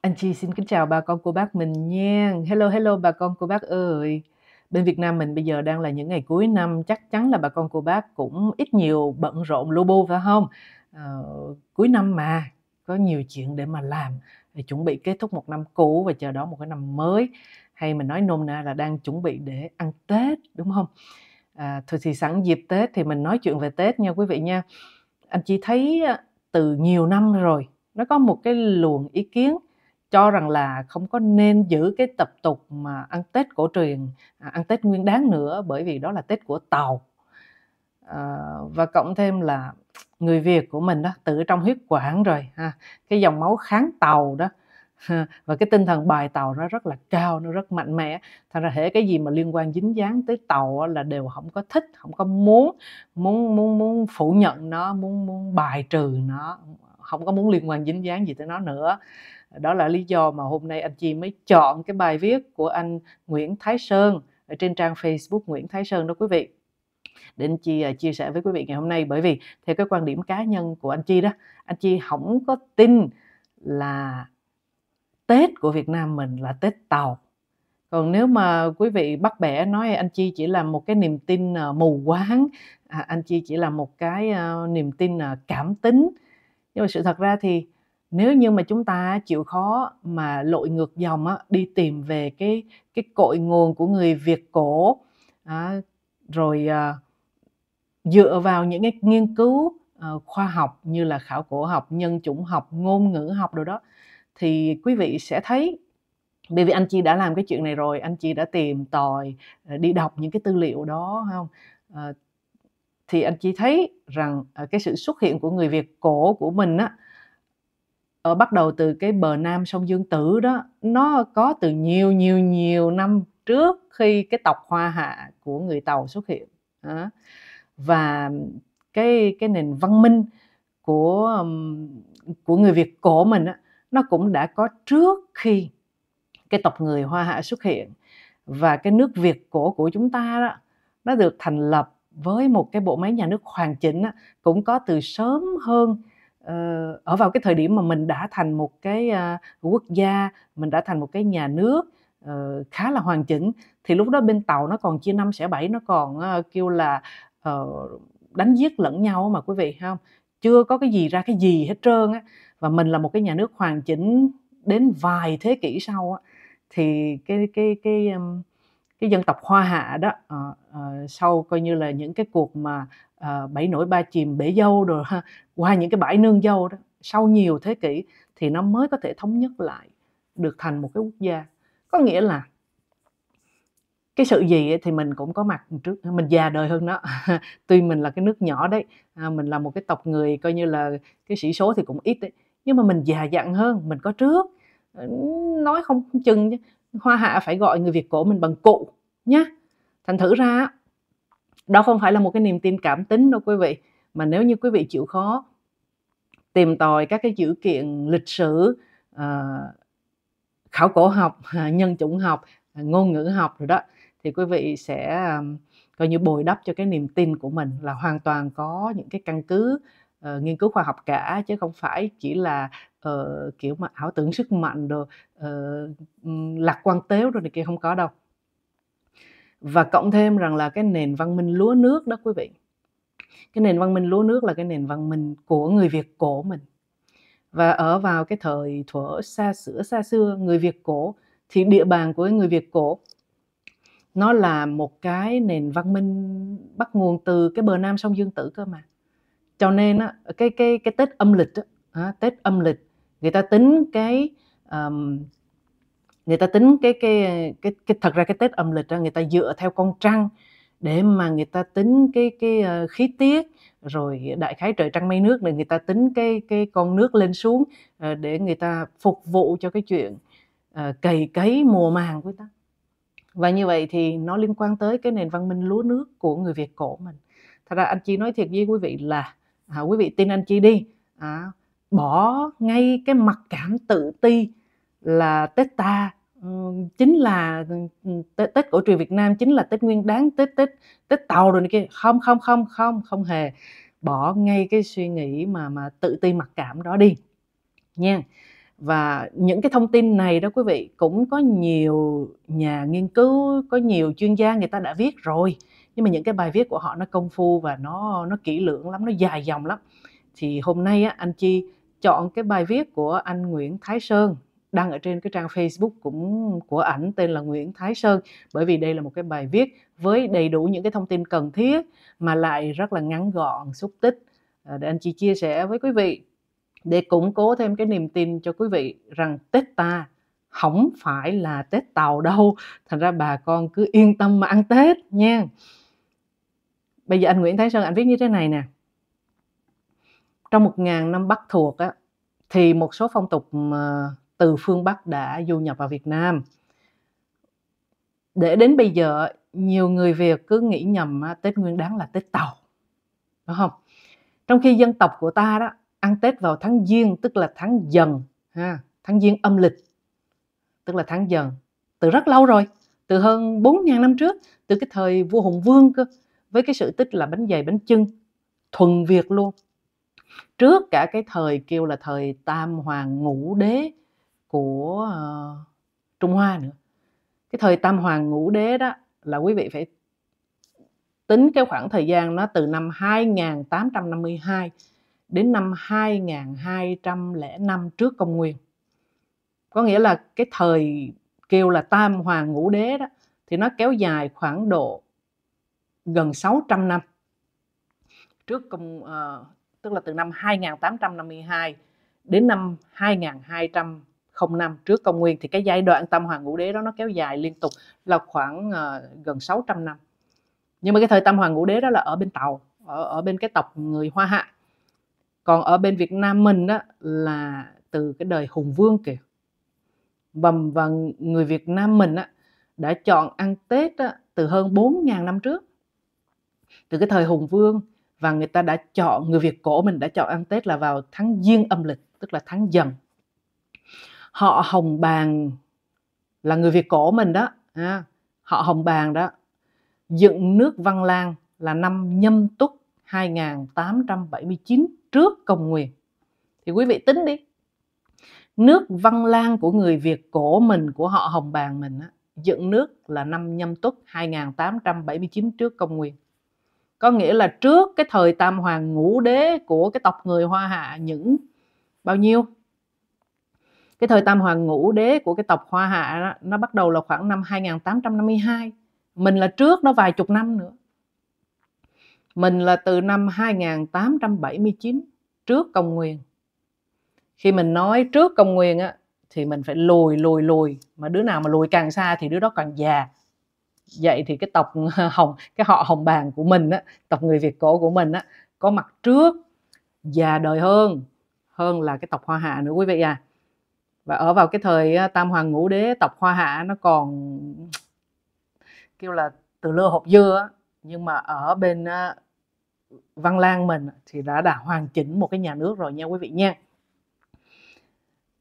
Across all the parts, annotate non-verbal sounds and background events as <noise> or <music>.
Anh chị xin kính chào bà con cô bác mình nha. Hello hello bà con cô bác ơi. Bên Việt Nam mình bây giờ đang là những ngày cuối năm, chắc chắn là bà con cô bác cũng ít nhiều bận rộn lô bô phải không? À, cuối năm mà có nhiều chuyện để mà làm để chuẩn bị kết thúc một năm cũ và chờ đón một cái năm mới hay mình nói nôm na là đang chuẩn bị để ăn Tết đúng không? À, thôi thì sẵn dịp Tết thì mình nói chuyện về Tết nha quý vị nha. Anh chị thấy ờ, từ nhiều năm rồi nó có một cái luồng ý kiến cho rằng là không có nên giữ cái tập tục mà ăn Tết cổ truyền, à, ăn Tết nguyên đáng nữa bởi vì đó là Tết của Tàu. À, và cộng thêm là người Việt của mình đó tự trong huyết quản rồi ha, cái dòng máu kháng Tàu đó và cái tinh thần bài Tàu nó rất là cao, nó rất mạnh mẽ. Thành ra hệ cái gì mà liên quan dính dáng tới Tàu là đều không có thích, không có muốn muốn muốn muốn phủ nhận nó, muốn muốn bài trừ nó, không có muốn liên quan dính dáng gì tới nó nữa đó là lý do mà hôm nay anh Chi mới chọn cái bài viết của anh Nguyễn Thái Sơn ở trên trang Facebook Nguyễn Thái Sơn đó quý vị để anh chi à, chia sẻ với quý vị ngày hôm nay bởi vì theo cái quan điểm cá nhân của anh chi đó anh chi không có tin là tết của việt nam mình là tết tàu còn nếu mà quý vị bắt bẻ nói anh chi chỉ là một cái niềm tin à, mù quáng à, anh chi chỉ là một cái niềm tin cảm tính nhưng mà sự thật ra thì nếu như mà chúng ta chịu khó mà lội ngược dòng á, đi tìm về cái cái cội nguồn của người Việt cổ à, rồi à, dựa vào những cái nghiên cứu à, khoa học như là khảo cổ học nhân chủng học ngôn ngữ học đồ đó thì quý vị sẽ thấy bởi vì anh chị đã làm cái chuyện này rồi anh chị đã tìm tòi ờ, đi đọc những cái tư liệu đó không à, thì anh chị thấy rằng cái sự xuất hiện của người Việt cổ của mình á, ở ờ, bắt đầu từ cái bờ nam sông Dương Tử đó nó có từ nhiều nhiều nhiều năm trước khi cái tộc Hoa Hạ của người Tàu xuất hiện đó. và cái cái nền văn minh của của người Việt cổ mình đó, nó cũng đã có trước khi cái tộc người Hoa Hạ xuất hiện và cái nước Việt cổ của chúng ta đó nó được thành lập với một cái bộ máy nhà nước hoàn chỉnh đó, cũng có từ sớm hơn Ờ, ở vào cái thời điểm mà mình đã thành một cái ờ, quốc gia mình đã thành một cái nhà nước ờ, khá là hoàn chỉnh thì lúc đó bên tàu nó còn chia năm xẻ bảy nó còn kêu là đánh giết lẫn nhau mà quý vị không chưa có cái gì ra cái gì hết trơn á và mình là một cái nhà nước hoàn chỉnh đến vài thế kỷ sau á thì cái cái cái cái, cái dân tộc hoa hạ đó à, à, sau coi như là những cái cuộc mà à, ờ, bảy nổi ba chìm bể dâu rồi ha, qua những cái bãi nương dâu đó sau nhiều thế kỷ thì nó mới có thể thống nhất lại được thành một cái quốc gia có nghĩa là cái sự gì thì mình cũng có mặt trước mình già đời hơn nó <laughs> tuy mình là cái nước nhỏ đấy à, mình là một cái tộc người coi như là cái sĩ số thì cũng ít đấy nhưng mà mình già dặn hơn mình có trước ờ, nói không chừng hoa hạ phải gọi người việt cổ mình bằng cụ nhá thành thử ra đó không phải là một cái niềm tin cảm tính đâu quý vị mà nếu như quý vị chịu khó tìm tòi các cái dữ kiện lịch sử ờ, khảo cổ học <laughs> nhân chủng học ngôn ngữ học rồi đó thì quý vị sẽ coi như bồi đắp cho cái niềm tin của mình là hoàn toàn có những cái căn cứ uh, nghiên cứu khoa học cả chứ không phải chỉ là uh, kiểu mà ảo tưởng sức mạnh rồi uh, lạc quan tếu rồi này kia không có đâu và cộng thêm rằng là cái nền văn minh lúa nước đó quý vị cái nền văn minh lúa nước là cái nền văn minh của người việt cổ mình và ở vào cái thời thuở xa xưa xa xưa người việt cổ thì địa bàn của người việt cổ nó là một cái nền văn minh bắt nguồn từ cái bờ nam sông dương tử cơ mà cho nên á, cái cái cái tết âm lịch á, tết âm lịch người ta tính cái um, người ta tính cái cái cái cái thật ra cái Tết âm lịch đó, người ta dựa theo con trăng để mà người ta tính cái cái ờ, khí tiết rồi đại khái trời trăng mây nước là người ta tính cái cái con nước lên xuống ờ, để người ta phục vụ cho cái chuyện ờ, cày cấy mùa màng của ta và như vậy thì nó liên quan tới cái nền văn minh lúa nước của người Việt cổ mình thật ra anh chị nói thiệt với quý vị là à, quý vị tin anh chị đi à, bỏ ngay cái mặt cảm tự ti là Tết ta ừ, chính là ừ, ừ, Tết, Tết cổ truyền Việt Nam chính là Tết Nguyên Đán Tết Tết Tết Tàu rồi này kia không không không không không hề bỏ ngay cái suy nghĩ mà mà tự ti mặc cảm đó đi nha và những cái thông tin này đó quý vị cũng có nhiều nhà nghiên cứu có nhiều chuyên gia người ta đã viết rồi nhưng mà những cái bài viết của họ nó công phu và nó nó kỹ lưỡng lắm nó dài dòng lắm thì hôm nay á, anh chi chọn cái bài viết của anh Nguyễn Thái Sơn đăng ở trên cái trang Facebook cũng của ảnh tên là Nguyễn Thái Sơn bởi vì đây là một cái bài viết với đầy đủ những cái thông tin cần thiết mà lại rất là ngắn gọn, xúc tích à, để anh chị chia sẻ với quý vị để củng cố thêm cái niềm tin cho quý vị rằng Tết ta không phải là Tết Tàu đâu. Thành ra bà con cứ yên tâm mà ăn Tết nha. Bây giờ anh Nguyễn Thái Sơn anh viết như thế này nè. Trong một ngàn năm Bắc thuộc á, thì một số phong tục từ phương Bắc đã du nhập vào Việt Nam. Để đến bây giờ nhiều người Việt cứ nghĩ nhầm Tết Nguyên Đán là Tết Tàu. Đúng không? Trong khi dân tộc của ta đó ăn Tết vào tháng Giêng tức là tháng dần ha, tháng Giêng âm lịch tức là tháng dần từ rất lâu rồi từ hơn 4.000 năm trước từ cái thời vua Hùng Vương cơ với cái sự tích là bánh dày bánh chưng thuần Việt luôn trước cả cái thời kêu là thời Tam Hoàng Ngũ Đế của ờ, Trung Hoa nữa cái thời Tam Hoàng Ngũ Đế đó là quý vị phải tính cái khoảng thời gian nó từ năm 2852 đến năm 2205 trước công nguyên có nghĩa là cái thời kêu là Tam Hoàng Ngũ Đế đó thì nó kéo dài khoảng độ gần 600 năm trước công uh, tức là từ năm 2852 đến năm 2200 năm trước công nguyên thì cái giai đoạn tam hoàng ngũ đế đó nó kéo dài liên tục là khoảng uh, gần 600 năm nhưng mà cái thời tam hoàng ngũ đế đó là ở bên tàu ở, ở bên cái tộc người hoa hạ còn ở bên việt nam mình đó là từ cái đời hùng vương kìa và, và người việt nam mình á, đã chọn ăn tết á, từ hơn 4.000 năm trước từ cái thời hùng vương và người ta đã chọn người việt cổ mình đã chọn ăn tết là vào tháng giêng âm lịch tức là tháng dần họ hồng bàng là người việt cổ mình đó à, họ hồng bàng đó dựng nước văn lang là năm nhâm tuất 2879 trước công nguyên thì quý vị tính đi nước văn lang của người việt cổ mình của họ hồng bàng mình á, dựng nước là năm nhâm tuất 2879 trước công nguyên có nghĩa là trước cái thời tam hoàng ngũ đế của cái tộc người hoa hạ những bao nhiêu cái thời tam hoàng ngũ đế của cái tộc hoa hạ đó, nó bắt đầu là khoảng năm 2852 mình là trước nó vài chục năm nữa mình là từ năm 2879 trước công nguyên khi mình nói trước công nguyên á thì mình phải lùi lùi lùi mà đứa nào mà lùi càng xa thì đứa đó càng già vậy thì cái tộc <laughs> hồng cái họ hồng bàn của mình á tộc người việt cổ của mình á có mặt trước già đời hơn hơn là cái tộc hoa hạ nữa quý vị à và ở vào cái thời tam hoàng ngũ đế tộc hoa hạ nó còn kêu là từ lưa hộp dưa nhưng mà ở bên văn lang mình thì đã đã hoàn chỉnh một cái nhà nước rồi nha quý vị nha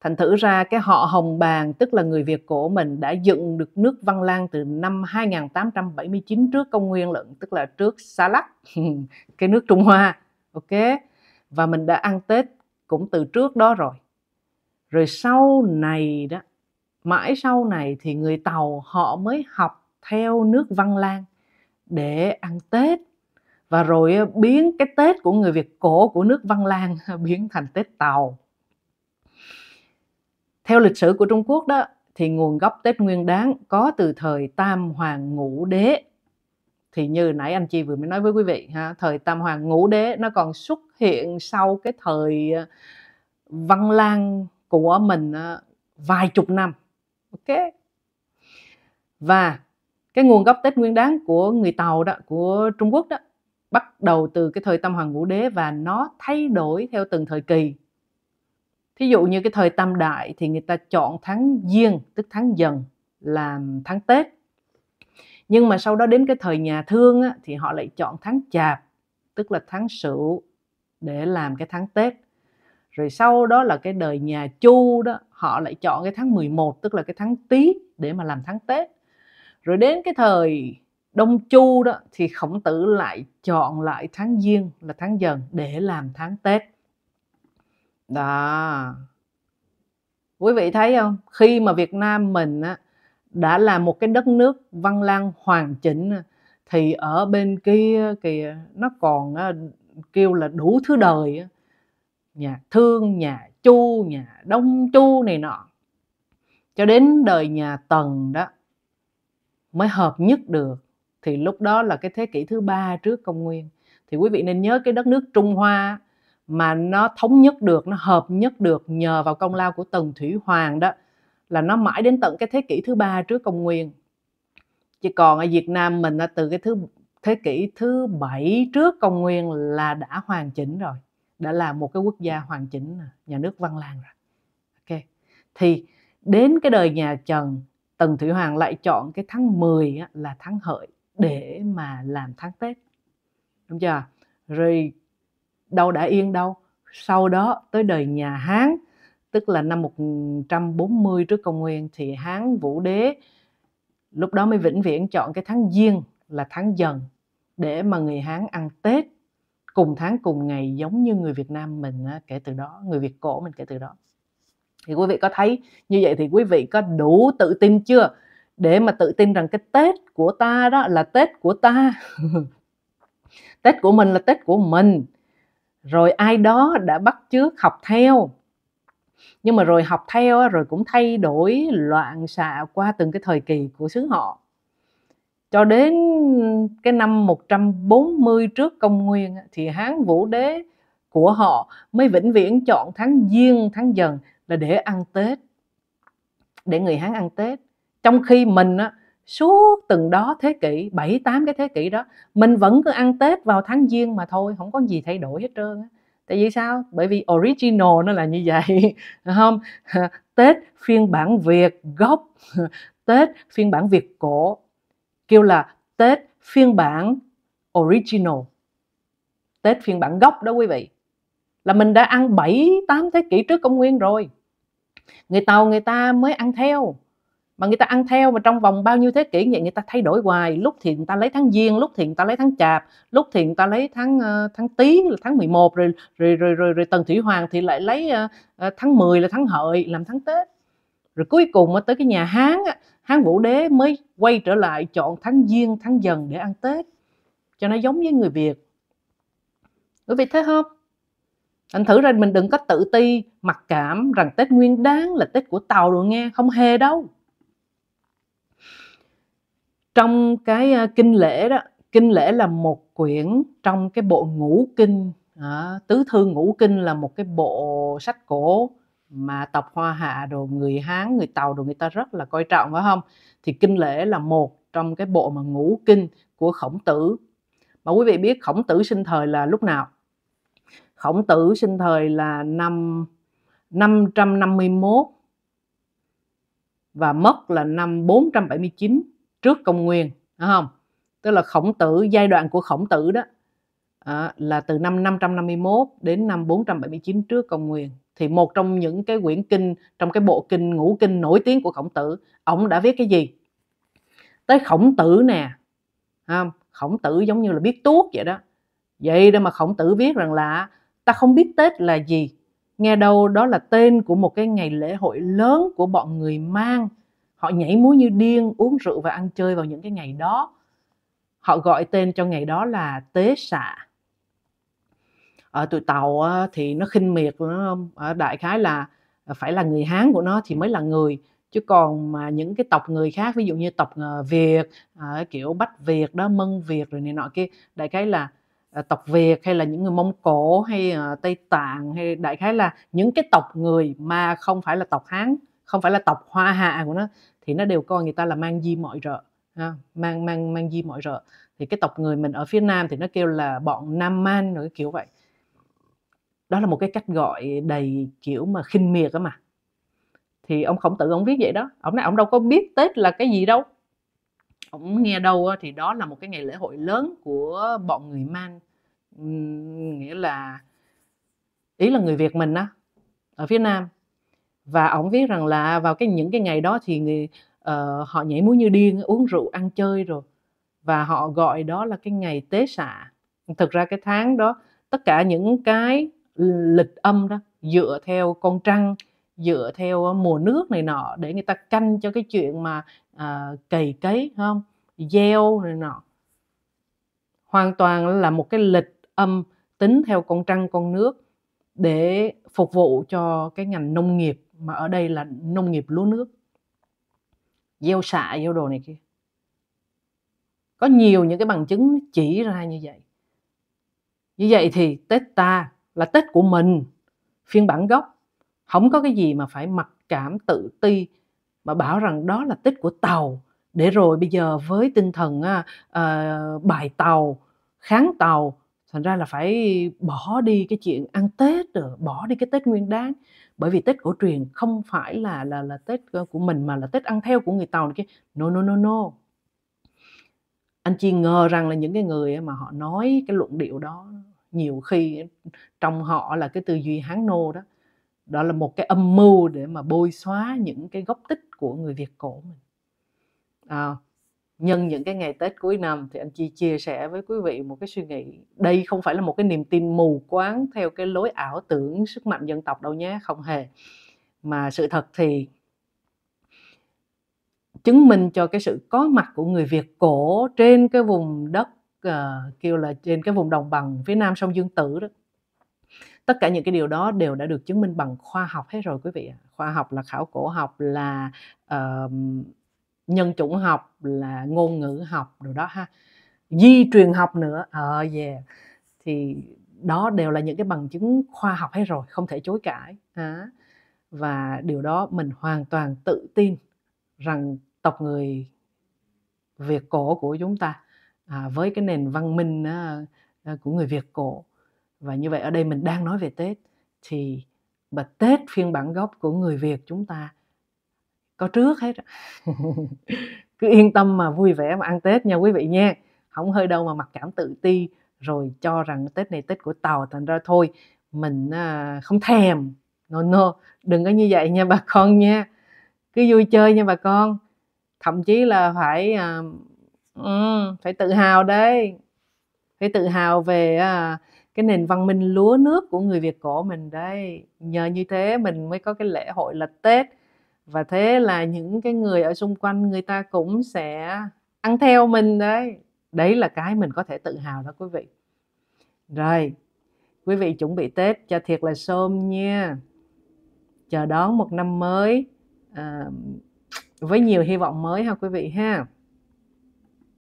thành thử ra cái họ hồng bàng tức là người việt cổ mình đã dựng được nước văn lang từ năm 2879 trước công nguyên lận tức là trước xa lắc <laughs> cái nước trung hoa ok và mình đã ăn tết cũng từ trước đó rồi rồi sau này đó mãi sau này thì người tàu họ mới học theo nước văn lang để ăn tết và rồi ờ, biến cái tết của người việt cổ của nước văn lang <laughs> biến thành tết tàu theo lịch sử của trung quốc đó thì nguồn gốc tết nguyên đáng có từ thời tam hoàng ngũ đế thì như nãy anh chi vừa mới nói với quý vị ha thời tam hoàng ngũ đế nó còn xuất hiện sau cái thời ờ, văn lang của mình vài chục năm ok và cái nguồn gốc Tết Nguyên Đán của người Tàu đó của Trung Quốc đó bắt đầu từ cái thời Tam Hoàng Ngũ Đế và nó thay đổi theo từng thời kỳ thí dụ như cái thời Tam Đại thì người ta chọn tháng Giêng tức tháng dần làm tháng Tết nhưng mà sau đó đến cái thời nhà thương á, thì họ lại chọn tháng chạp tức là tháng sửu để làm cái tháng Tết rồi sau đó là cái đời nhà Chu đó họ lại chọn cái tháng 11 tức là cái tháng Tý để mà làm tháng Tết rồi đến cái thời Đông Chu đó thì Khổng Tử lại chọn lại tháng Giêng là tháng Dần để làm tháng Tết đó quý vị thấy không khi mà Việt Nam mình á, đã là một cái đất nước văn lang hoàn chỉnh thì ở bên kia kìa nó còn kêu là đủ thứ đời á nhà thương nhà chu nhà đông chu này nọ cho đến đời nhà tần đó mới hợp nhất được thì lúc đó là cái thế kỷ thứ ba trước công nguyên thì quý vị nên nhớ cái đất nước trung hoa mà nó thống nhất được nó hợp nhất được nhờ vào công lao của tần thủy hoàng đó là nó mãi đến tận cái thế kỷ thứ ba trước công nguyên chứ còn ở việt nam mình là từ cái thứ thế kỷ thứ bảy trước công nguyên là đã hoàn chỉnh rồi đã là một cái quốc gia hoàn chỉnh nhà nước văn lang rồi ok thì đến cái đời nhà trần tần thủy hoàng lại chọn cái tháng 10 là tháng hợi để mà làm tháng tết đúng chưa rồi đâu đã yên đâu sau đó tới đời nhà hán tức là năm 140 trước công nguyên thì hán vũ đế lúc đó mới vĩnh viễn chọn cái tháng giêng là tháng dần để mà người hán ăn tết cùng tháng cùng ngày giống như người Việt Nam mình á, kể từ đó người Việt cổ mình kể từ đó thì quý vị có thấy như vậy thì quý vị có đủ tự tin chưa để mà tự tin rằng cái Tết của ta đó là Tết của ta <laughs> Tết của mình là Tết của mình rồi ai đó đã bắt chước học theo nhưng mà rồi học theo rồi cũng thay đổi loạn xạ qua từng cái thời kỳ của xứ họ cho đến cái năm 140 trước công nguyên thì Hán Vũ Đế của họ mới vĩnh viễn chọn tháng Giêng, tháng Dần là để ăn Tết. Để người Hán ăn Tết. Trong khi mình á, suốt từng đó thế kỷ, 7, 8 cái thế kỷ đó, mình vẫn cứ ăn Tết vào tháng Giêng mà thôi, không có gì thay đổi hết trơn á. Tại vì sao? Bởi vì original nó là như vậy, <laughs> không? <laughs> Tết phiên bản Việt gốc, <laughs> Tết phiên bản Việt cổ kêu là Tết phiên bản original Tết phiên bản gốc đó quý vị là mình đã ăn 7 8 thế kỷ trước công nguyên rồi người tàu người ta mới ăn theo mà người ta ăn theo mà trong vòng bao nhiêu thế kỷ vậy người ta thay đổi hoài lúc thì người ta lấy tháng giêng lúc thì người ta lấy tháng chạp lúc thì người ta lấy tháng ờ, tháng tý là tháng 11 rồi rồi rồi rồi, rồi tần thủy hoàng thì lại lấy ờ, ờ, tháng 10 là tháng hợi làm tháng tết rồi cuối cùng mới tới cái nhà hán á, hán vũ đế mới quay trở lại chọn tháng giêng tháng dần để ăn tết cho nó giống với người việt quý vị thấy không anh thử ra mình đừng có tự ti mặc cảm rằng tết nguyên đáng là tết của tàu rồi nghe không hề đâu trong cái à, kinh lễ đó kinh lễ là một quyển trong cái bộ ngũ kinh à, tứ thư ngũ kinh là một cái bộ sách cổ mà tộc Hoa Hạ rồi người Hán, người Tàu rồi người ta rất là coi trọng phải không? Thì kinh lễ là một trong cái bộ mà ngũ kinh của Khổng Tử. Mà quý vị biết Khổng Tử sinh thời là lúc nào? Khổng Tử sinh thời là năm 551 và mất là năm 479 trước công nguyên, đúng không? Tức là Khổng Tử giai đoạn của Khổng Tử đó à, là từ năm 551 đến năm 479 trước công nguyên thì một trong những cái quyển kinh trong cái bộ kinh ngũ kinh nổi tiếng của khổng tử ông đã viết cái gì tới khổng tử nè không khổng tử giống như là biết tuốt vậy đó vậy đó mà khổng tử viết rằng là ta không biết tết là gì nghe đâu đó là tên của một cái ngày lễ hội lớn của bọn người mang họ nhảy múa như điên uống rượu và ăn chơi vào những cái ngày đó họ gọi tên cho ngày đó là tế xạ ở tụi tàu á, thì nó khinh miệt nó ở đại khái là ờ, phải là người hán của nó thì mới là người chứ còn mà những cái tộc người khác ví dụ như tộc ờ, việt à, kiểu bách việt đó mân việt rồi này nọ kia đại khái là à, tộc việt hay là những người mông cổ hay à, tây tạng hay đại khái là những cái tộc người mà không phải là tộc hán không phải là tộc hoa hạ của nó thì nó đều coi người ta là mang di mọi rợ ha? mang mang mang di mọi rợ thì cái tộc người mình ở phía nam thì nó kêu là bọn nam man rồi kiểu vậy đó là một cái cách gọi đầy kiểu mà khinh miệt á mà thì ông khổng tử ông viết vậy đó ông nói ông đâu có biết tết là cái gì đâu ông nghe đâu thì đó là một cái ngày lễ hội lớn của bọn người man nghĩa là ý là người việt mình á ở phía nam và ông viết rằng là vào cái những cái ngày đó thì người uh, họ nhảy múa như điên uống rượu ăn chơi rồi và họ gọi đó là cái ngày tế xạ thực ra cái tháng đó tất cả những cái lịch âm đó dựa theo con trăng dựa theo ờ, mùa nước này nọ để người ta canh cho cái chuyện mà à, cày cấy không gieo này nọ hoàn toàn là một cái lịch âm tính theo con trăng con nước để phục vụ cho cái ngành nông nghiệp mà ở đây là nông nghiệp lúa nước gieo xạ gieo đồ này kia có nhiều những cái bằng chứng chỉ ra như vậy như vậy thì tết ta là tết của mình phiên bản gốc không có cái gì mà phải mặc cảm tự ti mà bảo rằng đó là tết của tàu để rồi bây giờ với tinh thần uh, bài tàu kháng tàu thành ra là phải bỏ đi cái chuyện ăn tết rồi bỏ đi cái tết nguyên đáng bởi vì tết cổ truyền không phải là là là tết của mình mà là tết ăn theo của người tàu kia no no no no anh chị ngờ rằng là những cái người mà họ nói cái luận điệu đó nhiều khi trong họ là cái tư duy hán nô đó đó là một cái âm mưu để mà bôi xóa những cái gốc tích của người việt cổ mình à, nhân những cái ngày tết cuối năm thì anh chi chia sẻ với quý vị một cái suy nghĩ đây không phải là một cái niềm tin mù quáng theo cái lối ảo tưởng sức mạnh dân tộc đâu nhé không hề mà sự thật thì chứng minh cho cái sự có mặt của người Việt cổ trên cái vùng đất uh, kêu là trên cái vùng đồng bằng phía nam sông Dương Tử đó tất cả những cái điều đó đều đã được chứng minh bằng khoa học hết rồi quý vị khoa học là khảo cổ học là uh, nhân chủng học là ngôn ngữ học đồ đó ha di truyền học nữa ờ uh, yeah thì đó đều là những cái bằng chứng khoa học hết rồi không thể chối cãi à, và điều đó mình hoàn toàn tự tin rằng tộc người việt cổ của chúng ta à, với cái nền văn minh à, của người Việt cổ và như vậy ở đây mình đang nói về Tết thì mà Tết phiên bản gốc của người Việt chúng ta có trước hết <laughs> cứ yên tâm mà vui vẻ mà ăn Tết nha quý vị nha không hơi đâu mà mặc cảm tự ti rồi cho rằng Tết này Tết của Tàu thành ra thôi mình à, không thèm no no đừng có như vậy nha bà con nha cứ vui chơi nha bà con thậm chí là phải à, ừ, phải tự hào đấy phải tự hào về à, cái nền văn minh lúa nước của người Việt cổ mình đấy nhờ như thế mình mới có cái lễ hội là Tết và thế là những cái người ở xung quanh người ta cũng sẽ ăn theo mình đấy đấy là cái mình có thể tự hào đó quý vị rồi quý vị chuẩn bị Tết cho thiệt là xôm nha chờ đón một năm mới à, với nhiều hy vọng mới ha quý vị ha